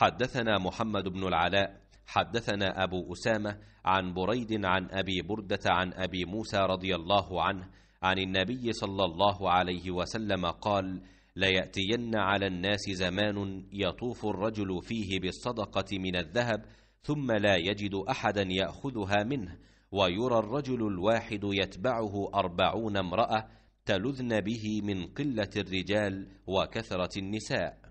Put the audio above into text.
حدثنا محمد بن العلاء حدثنا أبو أسامة عن بريد عن أبي بردة عن أبي موسى رضي الله عنه عن النبي صلى الله عليه وسلم قال ليأتين على الناس زمان يطوف الرجل فيه بالصدقة من الذهب ثم لا يجد أحدا يأخذها منه ويرى الرجل الواحد يتبعه أربعون امرأة تلذن به من قلة الرجال وكثرة النساء